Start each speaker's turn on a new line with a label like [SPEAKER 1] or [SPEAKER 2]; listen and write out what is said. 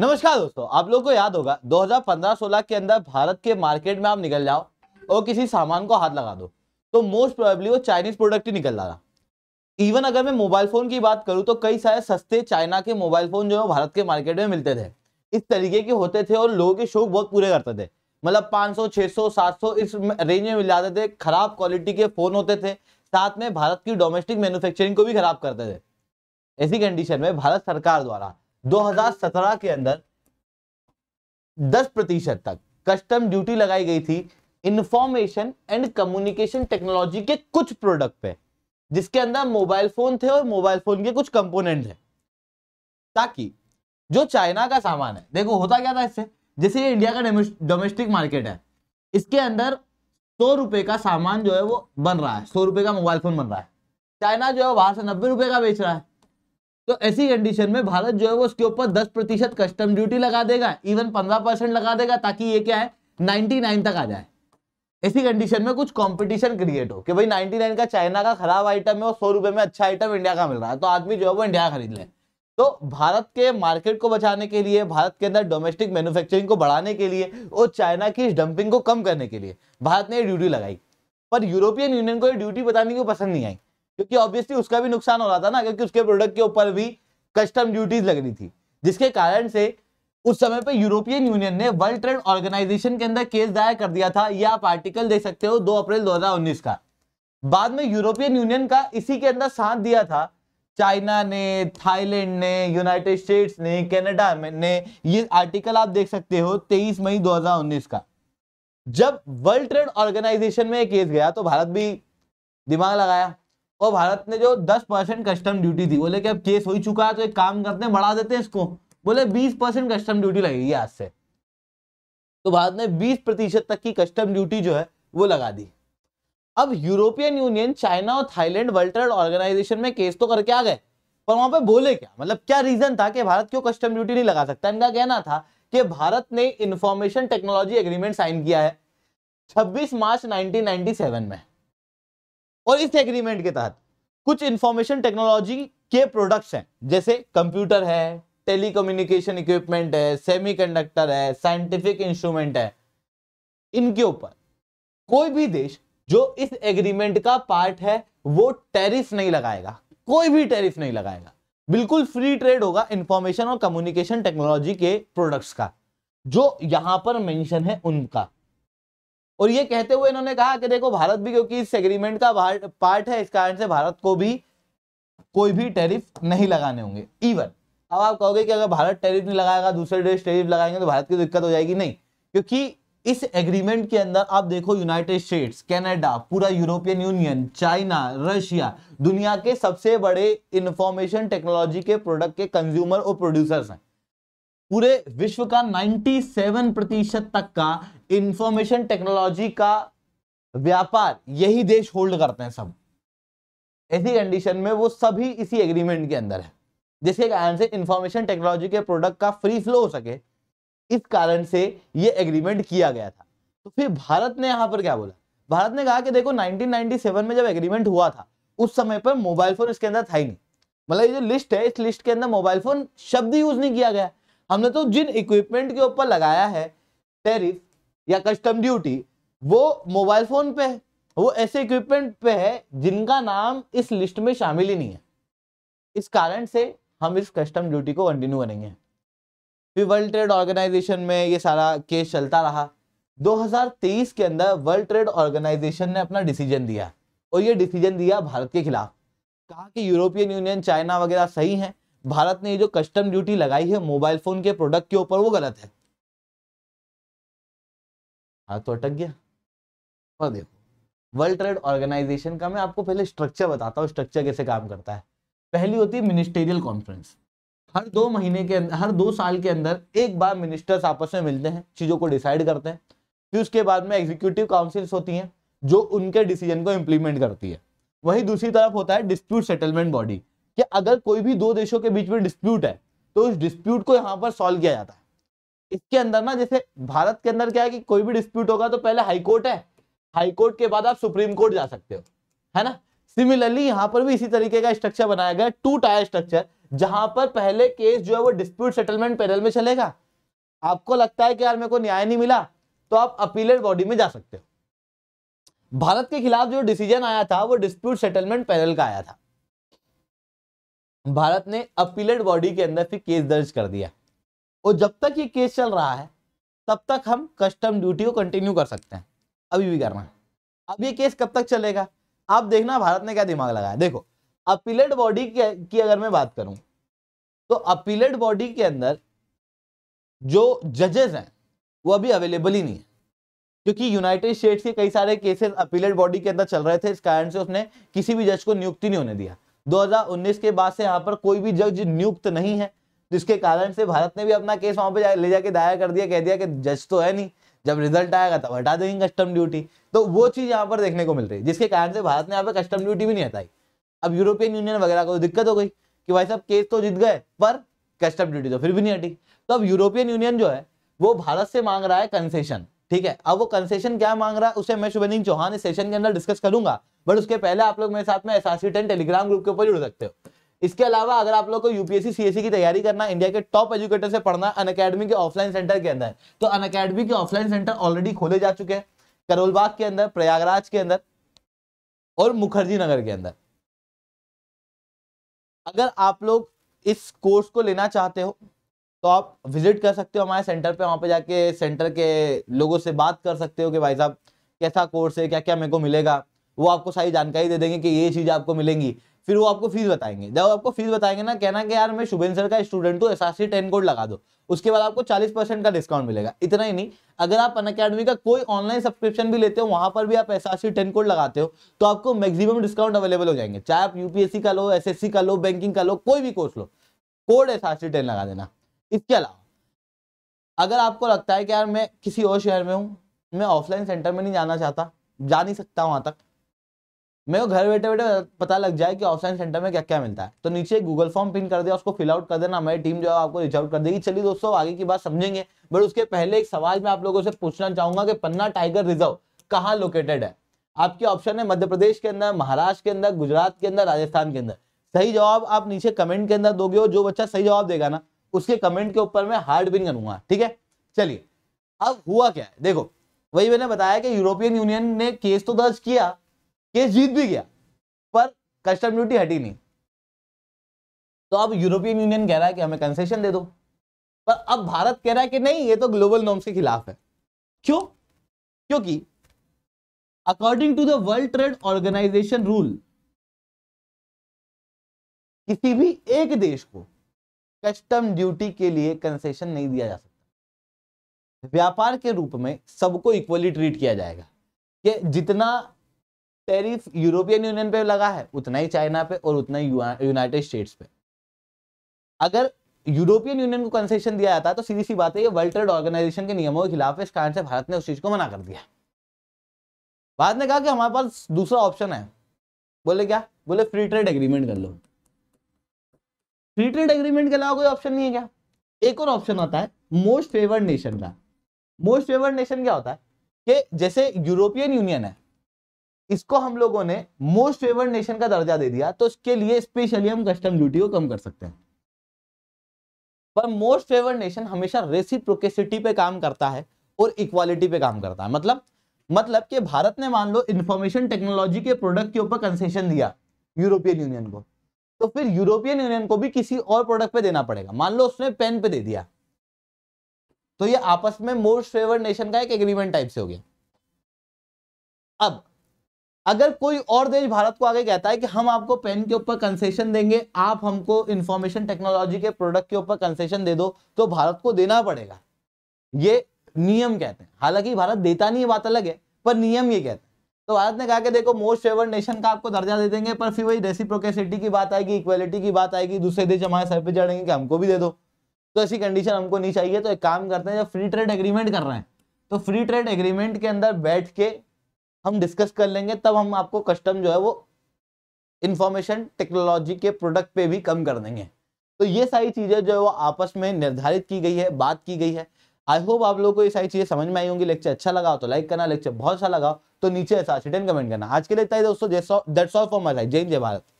[SPEAKER 1] नमस्कार दोस्तों आप लोग को याद होगा 2015-16 के अंदर भारत के मार्केट में आप निकल जाओ और किसी सामान को हाथ लगा दो तो मोस्ट प्रोबेबली वो चाइनीज प्रोडक्ट ही निकल रहा इवन अगर मैं मोबाइल फोन की बात करूँ तो कई सारे सस्ते चाइना के मोबाइल फोन जो है भारत के मार्केट में मिलते थे इस तरीके के होते थे और लोगों के शौक बहुत पूरे करते थे मतलब सौ सात सौ इस रेंज में मिल जाते थे खराब क्वालिटी के फोन होते थे साथ में भारत की डोमेस्टिक मैन्युफैक्चरिंग को भी खराब करते थे ऐसी कंडीशन में भारत सरकार द्वारा 2017 के अंदर 10 प्रतिशत तक कस्टम ड्यूटी लगाई गई थी इंफॉर्मेशन एंड कम्युनिकेशन टेक्नोलॉजी के कुछ प्रोडक्ट पे जिसके अंदर मोबाइल फोन थे और मोबाइल फोन के कुछ कंपोनेंट हैं ताकि जो चाइना का सामान है देखो होता क्या था इससे जैसे ये इंडिया का डोमेस्टिक मार्केट है इसके अंदर सौ रुपए का सामान जो है वो बन रहा है सौ रुपए का मोबाइल फोन बन रहा है चाइना जो है वहां से नब्बे रुपए का बेच रहा है तो ऐसी कंडीशन में भारत जो है वो उसके ऊपर दस प्रतिशत कस्टम ड्यूटी लगा देगा इवन पंद्रह परसेंट लगा देगा ताकि ये क्या है नाइनटी नाइन तक आ जाए ऐसी कंडीशन में कुछ कंपटीशन क्रिएट हो कि भाई 99 का चाइना का खराब आइटम है और सौ रुपए में अच्छा आइटम इंडिया का मिल रहा है तो आदमी जो है वो इंडिया खरीद ले तो भारत के मार्केट को बचाने के लिए भारत के अंदर डोमेस्टिक मैन्युफैक्चरिंग को बढ़ाने के लिए और चाइना की डंपिंग को कम करने के लिए भारत ने ड्यूटी लगाई पर यूरोपियन यूनियन को ये ड्यूटी बताने की पसंद नहीं आई क्योंकि ऑब्वियसली उसका भी नुकसान हो रहा था ना क्योंकि उसके प्रोडक्ट के ऊपर भी कस्टम ड्यूटीज लग रही थी जिसके कारण से उस समय पर यूरोपियन यूनियन ने वर्ल्ड ट्रेड ऑर्गेनाइजेशन के अंदर केस दायर कर दिया था यह आप आर्टिकल देख सकते हो दो अप्रैल दो का बाद में यूरोपियन यूनियन का इसी के अंदर साथ दिया था चाइना ने थाईलैंड ने यूनाइटेड स्टेट्स ने कनाडा ने ये आर्टिकल आप देख सकते हो 23 मई 2019 का जब वर्ल्ड ट्रेड ऑर्गेनाइजेशन में केस गया तो भारत भी दिमाग लगाया और भारत ने जो दस परसेंट कस्टम ड्यूटी थी बोले कि अब केस हो ही चुका है तो एक काम करते हैं बढ़ा देते हैं इसको बोले बीस परसेंट कस्टम ड्यूटी लगेगी आज से तो भारत ने बीस प्रतिशत तक की कस्टम ड्यूटी जो है वो लगा दी अब यूरोपियन यूनियन चाइना और थाईलैंड वर्ल्ड ट्रेड ऑर्गेनाइजेशन में केस तो करके आ गए पर वहां पर बोले क्या मतलब क्या रीजन था कि भारत क्यों कस्टम ड्यूटी नहीं लगा सकता इनका कहना था कि भारत ने इंफॉर्मेशन टेक्नोलॉजी एग्रीमेंट साइन किया है छब्बीस मार्च नाइनटीन में और इस एग्रीमेंट के तहत कुछ इंफॉर्मेशन टेक्नोलॉजी के प्रोडक्ट्स हैं जैसे कंप्यूटर है टेलीकम्युनिकेशन इक्विपमेंट है सेमीकंडक्टर है साइंटिफिक इंस्ट्रूमेंट है इनके ऊपर कोई भी देश जो इस एग्रीमेंट का पार्ट है वो टैरिफ नहीं लगाएगा कोई भी टैरिफ नहीं लगाएगा बिल्कुल फ्री ट्रेड होगा इंफॉर्मेशन और कम्युनिकेशन टेक्नोलॉजी के प्रोडक्ट्स का जो यहां पर मेंशन है उनका और ये कहते हुए इन्होंने कहा कि देखो भारत भी क्योंकि इस एग्रीमेंट का पार्ट है इस कारण से भारत को भी कोई भी टैरिफ नहीं लगाने होंगे इवन अब आप कहोगे कि अगर भारत टैरिफ नहीं लगाएगा दूसरे देश टैरिफ लगाएंगे तो भारत की दिक्कत हो जाएगी नहीं क्योंकि इस एग्रीमेंट के अंदर आप देखो यूनाइटेड स्टेट्स कैनेडा पूरा यूरोपियन यूनियन चाइना रशिया दुनिया के सबसे बड़े इंफॉर्मेशन टेक्नोलॉजी के प्रोडक्ट के कंज्यूमर और प्रोड्यूसर्स हैं पूरे विश्व का 97 प्रतिशत तक का इंफॉर्मेशन टेक्नोलॉजी का व्यापार यही देश होल्ड करते हैं सब ऐसी कंडीशन में वो सभी इसी एग्रीमेंट के अंदर है जिसके कारण से इंफॉर्मेशन टेक्नोलॉजी के प्रोडक्ट का फ्री फ्लो हो सके इस कारण से ये एग्रीमेंट किया गया था तो फिर भारत ने यहाँ पर क्या बोला भारत ने कहा कि देखो 1997 में जब एग्रीमेंट हुआ था उस समय पर मोबाइल फोन इसके अंदर था ही नहीं मतलब ये जो लिस्ट है इस लिस्ट के अंदर मोबाइल फोन शब्द यूज नहीं किया गया हमने तो जिन इक्विपमेंट के ऊपर लगाया है टेरिफ या कस्टम ड्यूटी वो मोबाइल फोन पे है वो ऐसे इक्विपमेंट पे है जिनका नाम इस लिस्ट में शामिल ही नहीं है इस कारण से हम इस कस्टम ड्यूटी को कंटिन्यू करेंगे फिर वर्ल्ड ट्रेड ऑर्गेनाइजेशन में ये सारा केस चलता रहा 2023 के अंदर वर्ल्ड ट्रेड ऑर्गेनाइजेशन ने अपना डिसीजन दिया और ये डिसीजन दिया भारत के खिलाफ कहा कि यूरोपियन यूनियन चाइना वगैरह सही हैं भारत ने ये जो कस्टम ड्यूटी लगाई है मोबाइल फोन के प्रोडक्ट के ऊपर वो गलत है हाँ तो अटक गया और देखो वर्ल्ड ट्रेड ऑर्गेनाइजेशन का मैं आपको पहले स्ट्रक्चर बताता हूँ स्ट्रक्चर कैसे काम करता है पहली होती है मिनिस्टेरियल कॉन्फ्रेंस हर दो महीने के अंदर हर दो साल के अंदर एक बार मिनिस्टर्स आपस में मिलते हैं चीज़ों को डिसाइड करते हैं फिर उसके बाद में एग्जीक्यूटिव काउंसिल्स होती हैं जो उनके डिसीजन को इम्प्लीमेंट करती है वही दूसरी तरफ होता है डिस्प्यूट सेटलमेंट बॉडी कि अगर कोई भी दो देशों के बीच में डिस्प्यूट है तो उस डिस्प्यूट को यहाँ पर सॉल्व किया जाता है इसके अंदर ना जैसे भारत के अंदर क्या है कि कोई भी डिस्प्यूट होगा तो पहले हाईकोर्ट है हाईकोर्ट के बाद आप सुप्रीम कोर्ट जा सकते हो है ना सिमिलरली यहाँ पर भी इसी तरीके का स्ट्रक्चर बनाया गया टू टायर स्ट्रक्चर जहां पर पहले केस जो है वो डिस्प्यूट सेटलमेंट पैनल में चलेगा आपको लगता है कि यार मेरे को न्याय नहीं मिला तो आप अपीलेड बॉडी में जा सकते हो भारत के खिलाफ जो डिसीजन आया था वो डिस्प्यूट सेटलमेंट पैनल का आया था भारत ने अपीलेट बॉडी के अंदर फिर केस दर्ज कर दिया और जब तक ये केस चल रहा है तब तक हम कस्टम ड्यूटी को कंटिन्यू कर सकते हैं अभी भी करना है अब ये केस कब तक चलेगा आप देखना भारत ने क्या दिमाग लगाया देखो अपीलेट बॉडी की अगर मैं बात करूं तो अपीलेट बॉडी के अंदर जो जजेस हैं वो अभी अवेलेबल ही नहीं है क्योंकि यूनाइटेड स्टेट्स के कई सारे केसेस अपीलेट बॉडी के अंदर चल रहे थे इस कारण से उसने किसी भी जज को नियुक्ति नहीं होने दिया 2019 के बाद से यहाँ पर कोई भी जज नियुक्त नहीं है जिसके कारण से भारत ने भी अपना केस वहां पर जा, ले जाके दायर कर दिया कह दिया कि जज तो है नहीं जब रिजल्ट आएगा तब हटा देंगे कस्टम ड्यूटी तो वो चीज यहाँ पर देखने को मिल रही है जिसके कारण से भारत ने यहाँ पर कस्टम ड्यूटी भी नहीं हटाई अब यूरोपियन यूनियन वगैरह को तो दिक्कत हो गई कि भाई साहब केस तो जीत गए पर कस्टम ड्यूटी तो फिर भी नहीं हटी तो अब यूरोपियन यूनियन जो है वो भारत से मांग रहा है कंसेशन ठीक है अब वो कंसेशन क्या मांग रहा है उसे मैं शुभेंद्र चौहान इस सेशन के अंदर डिस्कस करूंगा बट उसके पहले आप लोग मेरे साथ में एसआरसी टेन टेलीग्राम ग्रुप के ऊपर जुड़ सकते हो इसके अलावा अगर आप लोग को यूपीएससी सीएससी e की तैयारी करना इंडिया के टॉप एजुकेटर से पढ़ना अन के ऑफलाइन सेंटर के अंदर तो अन के ऑफलाइन सेंटर ऑलरेडी खोले जा चुके हैं करोलबाग के अंदर प्रयागराज के अंदर और मुखर्जी नगर के अंदर अगर आप लोग इस कोर्स को लेना चाहते हो तो आप विजिट कर सकते हो हमारे सेंटर पे वहाँ पे जाके सेंटर के लोगों से बात कर सकते हो कि भाई साहब कैसा कोर्स है क्या क्या मेरे को मिलेगा वो आपको सारी जानकारी दे देंगे कि ये चीज़ आपको मिलेंगी फिर वो आपको फीस बताएंगे जब आपको फीस बताएंगे ना कहना कि यार मैं शुभेन सर का स्टूडेंट हूँ S R C ten code लगा दो उसके बाद आपको चालीस परसेंट का डिस्काउंट मिलेगा इतना ही नहीं अगर आप अन अकेडमी का कोई ऑनलाइन सब्सक्रिप्शन भी लेते हो वहाँ पर भी आप S R C ten code लगाते हो तो आपको मैक्सिमम डिस्काउंट अवेलेबल हो जाएंगे चाहे आप यूपीएससी का लो एस एस सी का लो बैंकिंग का लो कोई भी कोर्स लो code S R C ten लगा देना इसके अलावा अगर आपको लगता है कि यार मैं किसी और शहर में हूँ मैं ऑफलाइन सेंटर में नहीं जाना चाहता जा नहीं सकता वहाँ तक मेरे को घर बैठे बैठे पता लग जाए कि ऑफलाइन सेंटर में क्या क्या मिलता है तो नीचे गूगल फॉर्म पिन कर दिया उसको फिल आउट कर देना हमारी टीम जो है आपको रीच आउट कर देगी चलिए दोस्तों आगे की बात समझेंगे बट उसके पहले एक सवाल मैं आप लोगों से पूछना चाहूंगा कि पन्ना टाइगर रिजर्व कहाँ लोकेटेड है आपके ऑप्शन है मध्य प्रदेश के अंदर महाराष्ट्र के अंदर गुजरात के अंदर राजस्थान के अंदर सही जवाब आप नीचे कमेंट के अंदर दोगे और जो बच्चा सही जवाब देगा ना उसके कमेंट के ऊपर मैं हार्ड पिन करूंगा ठीक है चलिए अब हुआ क्या है देखो वही मैंने बताया कि यूरोपियन यूनियन ने केस तो दर्ज किया केस जीत भी गया पर कस्टम ड्यूटी हटी नहीं तो अब यूरोपियन यूनियन कह रहा है कि हमें कंसेशन दे दो पर अब भारत कह रहा है कि नहीं ये तो ग्लोबल नॉर्म्स के खिलाफ है क्यों क्योंकि according to the World Trade Organisation rule किसी भी एक देश को कस्टम ड्यूटी के लिए कंसेशन नहीं दिया जा सकता व्यापार के रूप में सबको इक्वली ट्रीट किया जाएगा कि जितना टैरिफ यूरोपियन यूनियन पे लगा है उतना ही चाइना पे और उतना ही यूनाइटेड स्टेट्स पे अगर यूरोपियन यूनियन को कंसेशन दिया जाता है तो सीधी सी बात है ये वर्ल्ड ट्रेड ऑर्गेनाइजेशन के नियमों के खिलाफ इस कारण से भारत ने उस चीज को मना कर दिया भारत ने कहा कि हमारे पास दूसरा ऑप्शन है बोले क्या बोले फ्री ट्रेड एग्रीमेंट कर लो फ्री ट्रेड एग्रीमेंट के अलावा कोई ऑप्शन नहीं है क्या एक और ऑप्शन होता है मोस्ट फेवर्ड नेशन का मोस्ट फेवर्ड नेशन क्या होता है कि जैसे यूरोपियन यूनियन है इसको हम लोगों ने मोस्ट फेवर्ड नेशन का दर्जा दे दिया तो इसके लिए स्पेशली हम कस्टम ड्यूटी को कम कर सकते हैं पर मोस्ट फेवर्ड नेशन हमेशा रेसिप्रोकेसिटी पे काम करता है और इक्वालिटी पे काम करता है मतलब मतलब कि भारत ने मान लो इंफॉर्मेशन टेक्नोलॉजी के प्रोडक्ट के ऊपर कंसेशन दिया यूरोपियन यूनियन को तो फिर यूरोपियन यूनियन को भी किसी और प्रोडक्ट पे देना पड़ेगा मान लो उसने पेन पे दे दिया तो ये आपस में मोस्ट फेवर नेशन का एक एग्रीमेंट टाइप से हो गया अब अगर कोई और देश भारत को आगे कहता है कि हम आपको पेन के ऊपर कंसेशन देंगे आप हमको इंफॉर्मेशन टेक्नोलॉजी के प्रोडक्ट के ऊपर कंसेशन दे दो तो भारत को देना पड़ेगा ये नियम कहते हैं हालांकि भारत देता नहीं बात अलग है पर नियम ये कहते हैं तो भारत ने कहा कि देखो मोस्ट फेवर्ड नेशन का आपको दर्जा दे देंगे पर फिर वही रेसिप्रोकेसिटी की बात आएगी इक्वलिटी की बात आएगी दूसरे देश हमारे सर पे चढ़ेंगे कि हमको भी दे दो तो ऐसी कंडीशन हमको नहीं चाहिए तो एक काम करते हैं जब फ्री ट्रेड एग्रीमेंट कर रहे हैं तो फ्री ट्रेड एग्रीमेंट के अंदर बैठ के हम डिस्कस कर लेंगे तब हम आपको कस्टम जो है वो इंफॉर्मेशन टेक्नोलॉजी के प्रोडक्ट पे भी कम कर देंगे तो ये सारी चीज़ें जो है वो आपस में निर्धारित की गई है बात की गई है आई होप आप लोगों को ये सारी चीजें समझ में आई होंगी लेक्चर अच्छा लगा तो लाइक करना लेक्चर बहुत अच्छा लगा तो नीचे ऐसा कमेंट करना आज के लिए इतना ही दोस्तों that's all for my life जय जय भारत